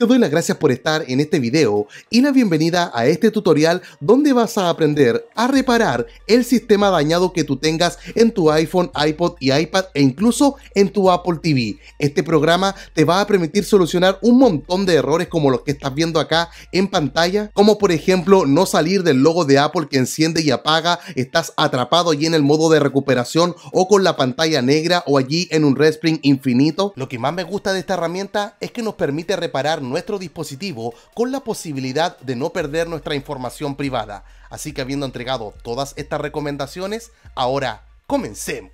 te doy las gracias por estar en este video y la bienvenida a este tutorial donde vas a aprender a reparar el sistema dañado que tú tengas en tu iPhone, iPod y iPad e incluso en tu Apple TV. Este programa te va a permitir solucionar un montón de errores como los que estás viendo acá en pantalla, como por ejemplo no salir del logo de Apple que enciende y apaga, estás atrapado allí en el modo de recuperación o con la pantalla negra o allí en un Red infinito. Lo que más me gusta de esta herramienta es que nos permite reparar nuestro dispositivo con la posibilidad de no perder nuestra información privada. Así que habiendo entregado todas estas recomendaciones, ahora comencemos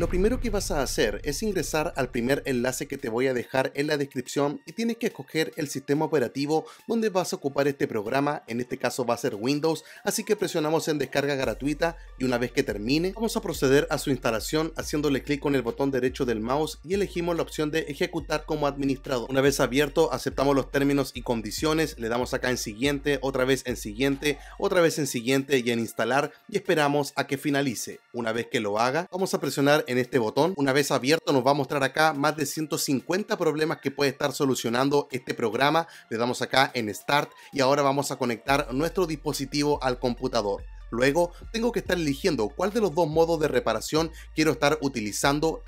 lo primero que vas a hacer es ingresar al primer enlace que te voy a dejar en la descripción y tienes que escoger el sistema operativo donde vas a ocupar este programa, en este caso va a ser Windows, así que presionamos en descarga gratuita y una vez que termine vamos a proceder a su instalación haciéndole clic con el botón derecho del mouse y elegimos la opción de ejecutar como administrador. Una vez abierto aceptamos los términos y condiciones, le damos acá en siguiente, otra vez en siguiente, otra vez en siguiente y en instalar y esperamos a que finalice. Una vez que lo haga vamos a presionar en este botón. Una vez abierto nos va a mostrar acá más de 150 problemas que puede estar solucionando este programa. Le damos acá en Start y ahora vamos a conectar nuestro dispositivo al computador. Luego, tengo que estar eligiendo cuál de los dos modos de reparación quiero estar utilizando.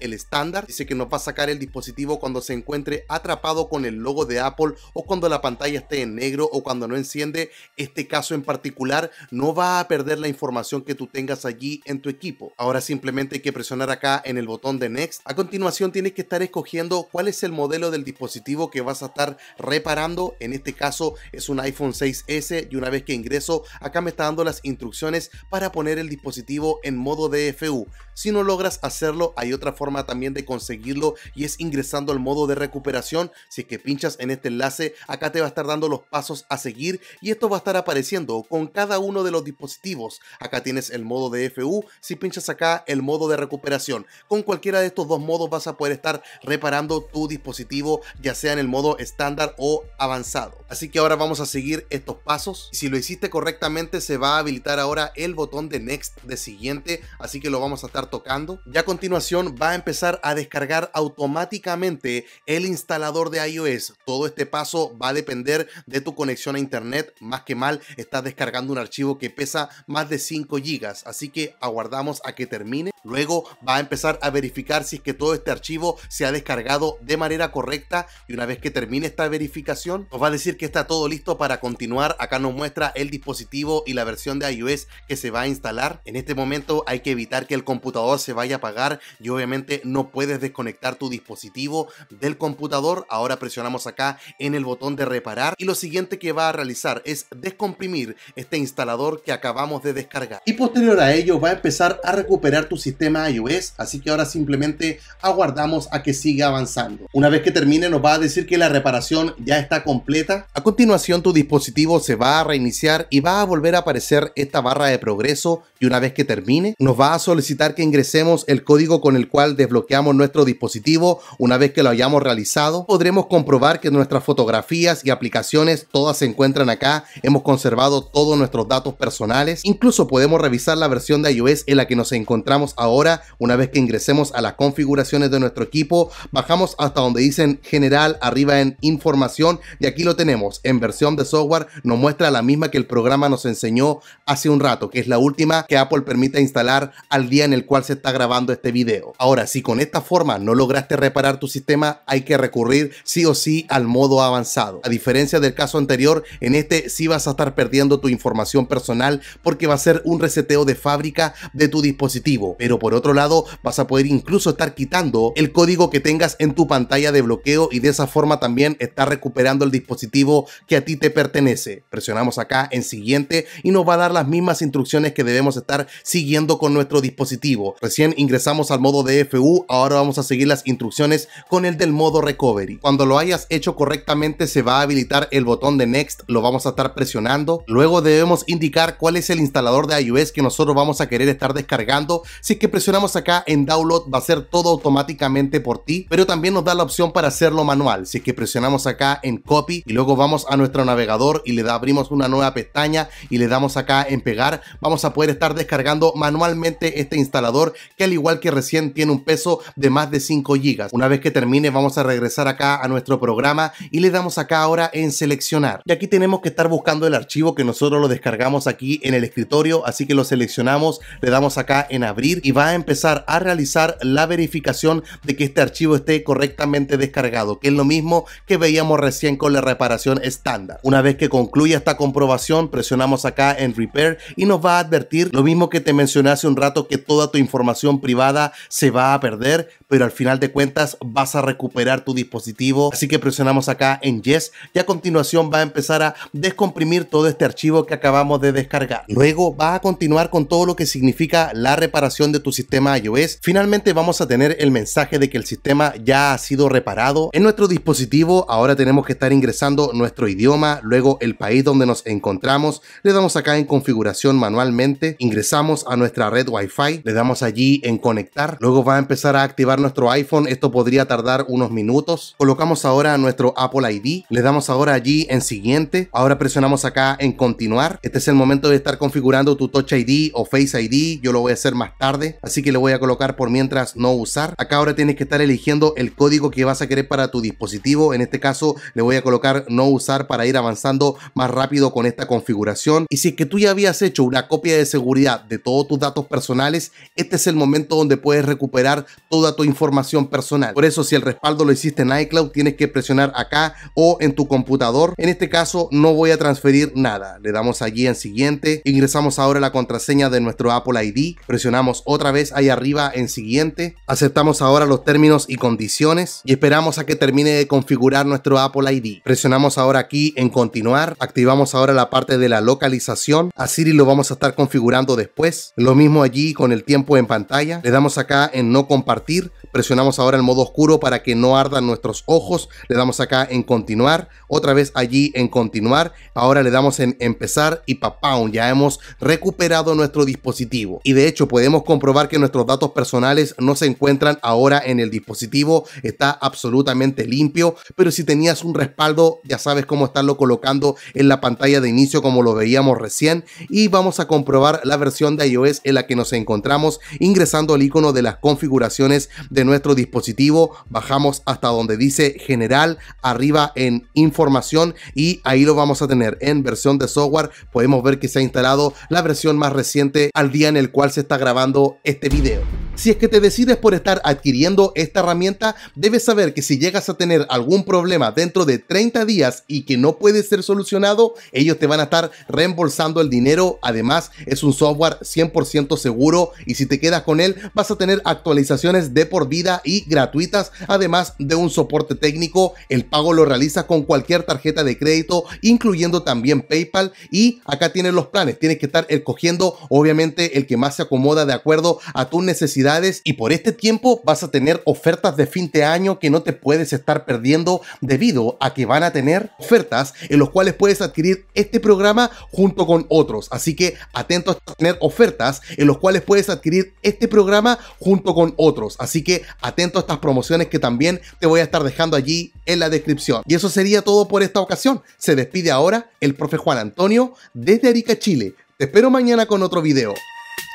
El estándar dice que nos va a sacar el dispositivo cuando se encuentre atrapado con el logo de Apple o cuando la pantalla esté en negro o cuando no enciende. Este caso en particular no va a perder la información que tú tengas allí en tu equipo. Ahora simplemente hay que presionar acá en el botón de Next. A continuación tienes que estar escogiendo cuál es el modelo del dispositivo que vas a estar reparando. En este caso es un iPhone 6S y una vez que ingreso acá me está dando las instrucciones para poner el dispositivo en modo DFU. Si no logras hacerlo, hay otra forma también de conseguirlo y es ingresando al modo de recuperación. Si es que pinchas en este enlace, acá te va a estar dando los pasos a seguir y esto va a estar apareciendo con cada uno de los dispositivos. Acá tienes el modo DFU, si pinchas acá el modo de recuperación. Con cualquiera de estos dos modos vas a poder estar reparando tu dispositivo, ya sea en el modo estándar o avanzado. Así que ahora vamos a seguir estos pasos. Si lo hiciste correctamente se va a habilitar ahora el botón de next de siguiente, así que lo vamos a estar tocando. Ya a continuación va a empezar a descargar automáticamente el instalador de iOS. Todo este paso va a depender de tu conexión a internet. Más que mal, estás descargando un archivo que pesa más de 5 GB, así que aguardamos a que termine. Luego va a empezar a verificar si es que todo este archivo se ha descargado de manera correcta y una vez que termine esta verificación, nos va a decir que está todo listo para continuar. Acá nos muestra el dispositivo y la versión de iOS que se va a instalar. En este momento hay que evitar que el computador se vaya a apagar y obviamente no puedes desconectar tu dispositivo del computador. Ahora presionamos acá en el botón de reparar y lo siguiente que va a realizar es descomprimir este instalador que acabamos de descargar. Y posterior a ello va a empezar a recuperar tu sistema iOS, así que ahora simplemente aguardamos a que siga avanzando. Una vez que termine nos va a decir que la reparación ya está completa. A continuación tu dispositivo se va a reiniciar y va a volver a aparecer esta barra de progreso y una vez que termine, nos va a solicitar que ingresemos el código con el cual desbloqueamos nuestro dispositivo. Una vez que lo hayamos realizado, podremos comprobar que nuestras fotografías y aplicaciones todas se encuentran acá. Hemos conservado todos nuestros datos personales. Incluso podemos revisar la versión de iOS en la que nos encontramos ahora. Una vez que ingresemos a las configuraciones de nuestro equipo, bajamos hasta donde dicen general, arriba en información y aquí lo tenemos en versión de software. Nos muestra la misma que el programa nos enseñó hace un rato, que es la última que Apple permita instalar al día en el cual se está grabando este video. Ahora, si con esta forma no lograste reparar tu sistema, hay que recurrir sí o sí al modo avanzado. A diferencia del caso anterior, en este sí vas a estar perdiendo tu información personal porque va a ser un reseteo de fábrica de tu dispositivo. Pero por otro lado, vas a poder incluso estar quitando el código que tengas en tu pantalla de bloqueo y de esa forma también estar recuperando el dispositivo que a ti te pertenece. Presionamos acá en siguiente y nos va a dar las mismas instrucciones que debemos estar siguiendo con nuestro dispositivo. Recién ingresamos al modo DFU, ahora vamos a seguir las instrucciones con el del modo Recovery. Cuando lo hayas hecho correctamente se va a habilitar el botón de Next, lo vamos a estar presionando. Luego debemos indicar cuál es el instalador de iOS que nosotros vamos a querer estar descargando. Si es que presionamos acá en Download va a ser todo automáticamente por ti, pero también nos da la opción para hacerlo manual. Si es que presionamos acá en Copy y luego vamos a nuestro navegador y le abrimos una nueva pestaña y le damos acá en Pegar, vamos a poder estar descargando manualmente este instalador que al igual que recién tiene un peso de más de 5 gigas Una vez que termine vamos a regresar acá a nuestro programa y le damos acá ahora en seleccionar. Y aquí tenemos que estar buscando el archivo que nosotros lo descargamos aquí en el escritorio, así que lo seleccionamos, le damos acá en abrir y va a empezar a realizar la verificación de que este archivo esté correctamente descargado, que es lo mismo que veíamos recién con la reparación estándar. Una vez que concluya esta comprobación, presionamos acá en Repair y nos va a advertir lo mismo que te mencioné hace un rato que toda tu información privada se va a perder, pero al final de cuentas vas a recuperar tu dispositivo. Así que presionamos acá en Yes y a continuación va a empezar a descomprimir todo este archivo que acabamos de descargar. Luego va a continuar con todo lo que significa la reparación de tu sistema iOS. Finalmente vamos a tener el mensaje de que el sistema ya ha sido reparado. En nuestro dispositivo ahora tenemos que estar ingresando nuestro idioma, luego el país donde nos encontramos. Le damos acá en configuración manualmente ingresamos a nuestra red Wi-Fi, le damos allí en conectar, luego va a empezar a activar nuestro iPhone, esto podría tardar unos minutos, colocamos ahora nuestro Apple ID, le damos ahora allí en siguiente, ahora presionamos acá en continuar, este es el momento de estar configurando tu Touch ID o Face ID, yo lo voy a hacer más tarde, así que le voy a colocar por mientras no usar, acá ahora tienes que estar eligiendo el código que vas a querer para tu dispositivo, en este caso le voy a colocar no usar para ir avanzando más rápido con esta configuración y si es que tú ya habías hecho una copia de seguridad de todos tus datos personales, este es el momento donde puedes recuperar toda tu información personal. Por eso, si el respaldo lo hiciste en iCloud, tienes que presionar acá o en tu computador. En este caso, no voy a transferir nada. Le damos allí en siguiente. Ingresamos ahora la contraseña de nuestro Apple ID. Presionamos otra vez ahí arriba en siguiente. Aceptamos ahora los términos y condiciones y esperamos a que termine de configurar nuestro Apple ID. Presionamos ahora aquí en continuar. Activamos ahora la parte de la localización. A Siri lo vamos a estar configurando después. Lo mismo allí con el tiempo en pantalla. Le damos acá en no compartir. Presionamos ahora el modo oscuro para que no ardan nuestros ojos. Le damos acá en continuar. Otra vez allí en continuar. Ahora le damos en empezar y papá, Ya hemos recuperado nuestro dispositivo. Y de hecho podemos comprobar que nuestros datos personales no se encuentran ahora en el dispositivo. Está absolutamente limpio. Pero si tenías un respaldo, ya sabes cómo estarlo colocando en la pantalla de inicio como lo veíamos recién. Y vamos a comprobar la versión de iOS en la que nos encontramos ingresando al icono de las configuraciones de nuestro dispositivo, bajamos hasta donde dice general, arriba en información y ahí lo vamos a tener en versión de software, podemos ver que se ha instalado la versión más reciente al día en el cual se está grabando este video. Si es que te decides por estar adquiriendo esta herramienta, debes saber que si llegas a tener algún problema dentro de 30 días y que no puede ser solucionado, ellos te van a estar reembolsando el dinero. Además, es un software 100% seguro y si te quedas con él, vas a tener actualizaciones de por vida y gratuitas, además de un soporte técnico. El pago lo realizas con cualquier tarjeta de crédito, incluyendo también PayPal. Y acá tienes los planes. Tienes que estar escogiendo, obviamente, el que más se acomoda de acuerdo a tu necesidades y por este tiempo vas a tener ofertas de fin de año que no te puedes estar perdiendo debido a que van a tener ofertas en los cuales puedes adquirir este programa junto con otros. Así que atento a tener ofertas en los cuales puedes adquirir este programa junto con otros. Así que atento a estas promociones que también te voy a estar dejando allí en la descripción. Y eso sería todo por esta ocasión. Se despide ahora el profe Juan Antonio desde Arica, Chile. Te espero mañana con otro video.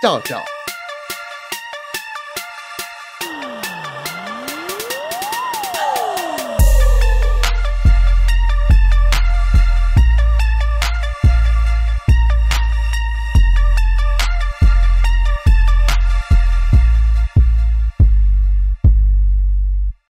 Chao, chao.